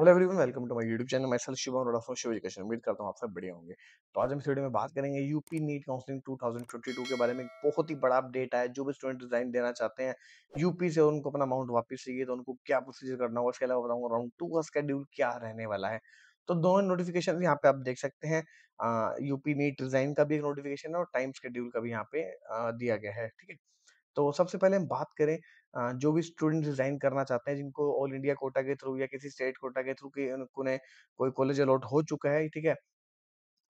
Hello everyone welcome to my YouTube channel मैं Shivam Roda for Shiv education उम्मीद करता हूँ आप सब बढ़िया होंगे तो आज हम इस वीडियो में बात करेंगे यूपी नीट काउंसलिंग 2022 के बारे में बहुत ही बड़ा अपडेट है जो भी स्टूडेंट डिजाइन देना चाहते हैं यूपी से उनको अपना अमाउंट वापस चाहिए तो उनको क्या प्रोसीजर करना होगा इसके अलावा बताऊंगा राउंड टू का स्केड्यूल क्या रहने वाला है तो दोनों नोटिफिकेशन यहाँ पे आप देख सकते हैं यूपी नीट डिजाइन का भी एक नोटिफिकेशन है और टाइम स्केड्यूल का भी यहाँ पे दिया गया है ठीक है तो सबसे पहले हम बात करें जो भी स्टूडेंट रिज़ाइन करना चाहते हैं, जिनको ऑल इंडिया कोटा के थ्रू या किसी स्टेट कोटा के थ्रू उन्हें कोई कॉलेज अलॉट हो चुका है, ठीक है?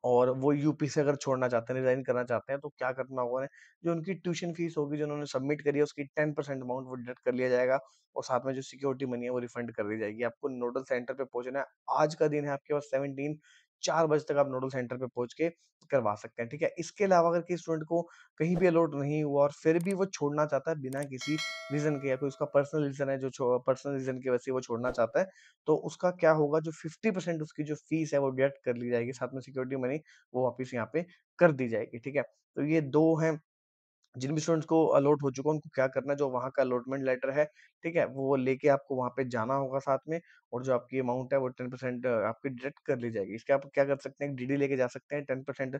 और वो यूपी से अगर छोड़ना चाहते हैं, रिज़ाइन करना चाहते हैं, तो क्या करना होगा उन्हें? जो उनकी ट्यूशन फीस होगी, जो उन्होंने सबमिट करी है, उसकी टेन परसेंट अमाउंट वो डिडक्ट कर लिया जाएगा और साथ में जो सिक्योरिटी मनी है, वो रिफंड कर दी जाएगी। आपको नोडल सेंटर पे पहुंचना है। आज का दिन है आपके पास सेवनटीन चार बजे तक आप नोडल सेंटर पे पहुंच के करवा सकते हैं ठीक है इसके अलावा अगर किसी स्टूडेंट को कहीं भी अलॉट नहीं हुआ और फिर भी वो छोड़ना चाहता है बिना किसी रीजन के या कोई उसका पर्सनल रीजन है जो पर्सनल रीजन की वजह से वो छोड़ना चाहता है तो उसका क्या होगा जो फिफ्टी परसेंट उसकी जो फीस है वो डिडक्ट कर ली जाएगी साथ में सिक्योरिटी मनी वो वापिस यहाँ पे कर दी जाएगी ठीक है तो ये दो है जिन भी स्टूडेंट्स को अलॉट हो चुका है उनको क्या करना है जो वहाँ का अलॉटमेंट लेटर है ठीक है वो लेके आपको वहाँ पे जाना होगा साथ में और जो आपकी अमाउंट है वो टेन परसेंट आपकी डिडक्ट कर ली जाएगी इसके आप क्या कर सकते हैं डीडी लेके जा सकते हैं टेन परसेंट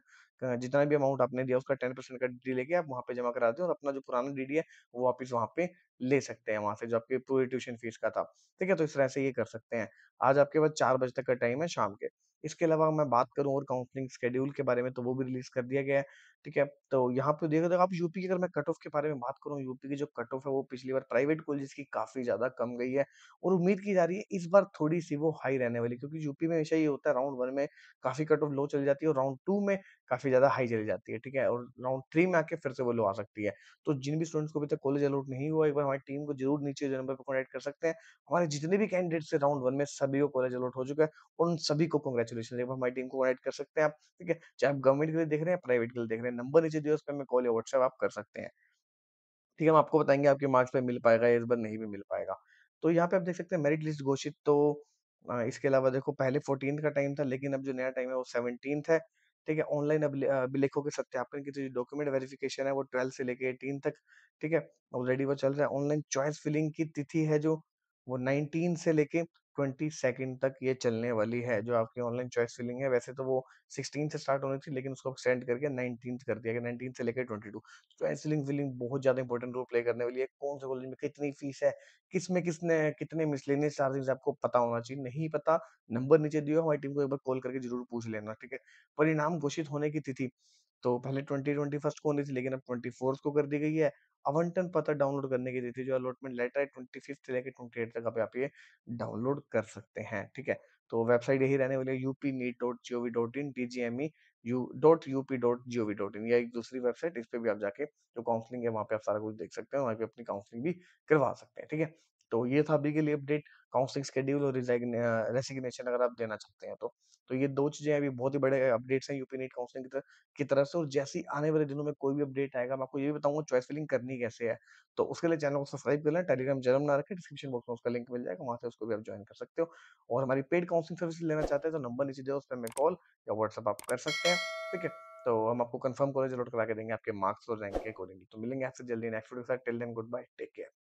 जितना भी अमाउंट आपने दिया उसका टेन परसेंट का डीडी लेके आप वहाँ पे जमा करा दें और अपना जो पुराना डीडी है वो इस वहाँ पे ले सकते हैं वहाँ से जो आपके पूरी ट्यूशन फीस का था ठीक है तो इस तरह से ये कर सकते हैं आज आपके पास चार बजे तक का टाइम है शाम के इसके अलावा मैं बात करूं और काउंसलिंग स्केड्यूल के बारे में तो वो भी रिलीज कर दिया गया है ठीक है तो यहाँ पे देखो तो आप यूपी की अगर मैं कट ऑफ के बारे में बात करूँ यूपी की जो कट ऑफ है वो पिछली बार प्राइवेट कॉलेज की काफी ज्यादा कम गई है और उम्मीद की जा रही है इस बार थोड़ी सी वो हाई रहने वाली क्योंकि यूपी में हमेशा ये होता है राउंड वन में काफी कट ऑफ लो चली जाती है और राउंड टू में काफी ज्यादा हाई चली जाती है ठीक है और राउंड थ्री में आके फिर से वो लो आ सकती है तो जिन भी स्टूडेंट्स को अभी तक कॉलेज अलॉट नहीं हुआ एक बार हमारी टीम को जरूर नीचे नंबर पर कॉन्टेक्ट कर सकते हैं हमारे जितने भी कैंडिडेट्स है राउंड वन में सभी को कॉलेज अलॉट हो चुका है उन सभी को कंग्रेचुलेशन एक बार हमारी टीम को कॉन्टेक्ट कर सकते हैं आप ठीक है चाहे आप गवर्नमेंट के लिए देख रहे हैं प्राइवेट के लिए देख रहे हैं नंबर नीचे दिए उस पर हमें कॉल या व्हाट्सएप आप कर कर सकते हैं। ठीक है, हम आपको बताएंगे आपके मार्क्स पे मिल पाएगा या इस बार नहीं भी मिल पाएगा। तो यहाँ पे आप देख सकते हैं मेरिट लिस्ट घोषित तो इसके अलावा देखो पहले फोर्टीन का टाइम था लेकिन अब जो नया टाइम है वो सेवनटीन है। ठीक है, ऑनलाइन अभिलेखों के सत्यापन की जो डॉक्यूमेंट वेरिफिकेशन है वो ट्वेल्थ से लेके एटीन तक ठीक है, ऑलरेडी वो चल रहा है। ऑनलाइन चॉइस फिलिंग की तिथि है जो वो नाइनटीन से लेके ट्वेंटी सेकेंड तक ये चलने वाली है जो आपकी ऑनलाइन चॉइस फिलिंग है वैसे तो वो सिक्सटीन से स्टार्ट होनी थी लेकिन उसको एक्सटेंड करके नाइनटीन कर दिया गया नाइनटीन से लेकर twenty two choice filling filling बहुत ज्यादा इंपॉर्टेंट रोल प्ले करने वाली है कौन से कॉलेज में कितनी फीस है किस में किसने कितने मिसलेनियस चार्जेस आपको पता होना चाहिए नहीं पता नंबर नीचे दिया हमारी टीम को एक बार कॉल करके जरूर पूछ लेना ठीक है परिणाम घोषित होने की तिथि तो पहले ट्वेंटी ट्वेंटी फर्स्ट को होनी थी लेकिन अब ट्वेंटी फोर्थ को कर दी गई है आवंटन पत्र डाउनलोड करने की तिथि जो अलॉटमेंट लेटर है ट्वेंटी फिफ्थ से लेकर ट्वेंटी एट तक आप, ये डाउनलोड कर सकते हैं ठीक है तो वेबसाइट यही रहने वाली है UP NEET dot G O V dot in D G M E U dot U P dot G O V dot in या एक दूसरी वेबसाइट इस पर भी आप जाके जो काउंसलिंग है वहाँ पे आप सारा कुछ देख सकते हैं वहाँ पे अपनी काउंसलिंग भी करवा सकते हैं ठीक है तो ये था अभी के लिए अपडेट काउंसलिंग स्केड्यूल और रेसिग्नेशन अगर आप देना चाहते हैं तो तो ये दो चीजें अभी बहुत ही बड़े अपडेट्स हैं यूपी नीट काउंसलिंग की, तर, की तरफ से और जैसे ही आने वाले दिनों में कोई भी अपडेट आएगा मैं आपको ये भी बताऊंगा चॉइस फिलिंग करनी कैसे है तो उसके लिए चैनल को सब्सक्राइब कर लें टेलीग्राम जन्म ना रखें डिस्क्रिप्शन बॉक्स में उसका लिंक मिल जाएगा वहां से उसको भी आप ज्वाइन कर सकते हो और हमारी पेड काउंसलिंग सर्विस लेना चाहते हैं तो नंबर नीचे दे उस पर हमें कॉल या व्हाट्सअप आप कर सकते हैं ठीक है तो हम आपको कंफर्म कॉलेज अलॉट करा के देंगे आपके मार्क्स और रैंक के अकॉर्डिंगली तो मिलेंगे आपसे जल्दी नेक्स्ट वीडियो के साथ till then good bye take care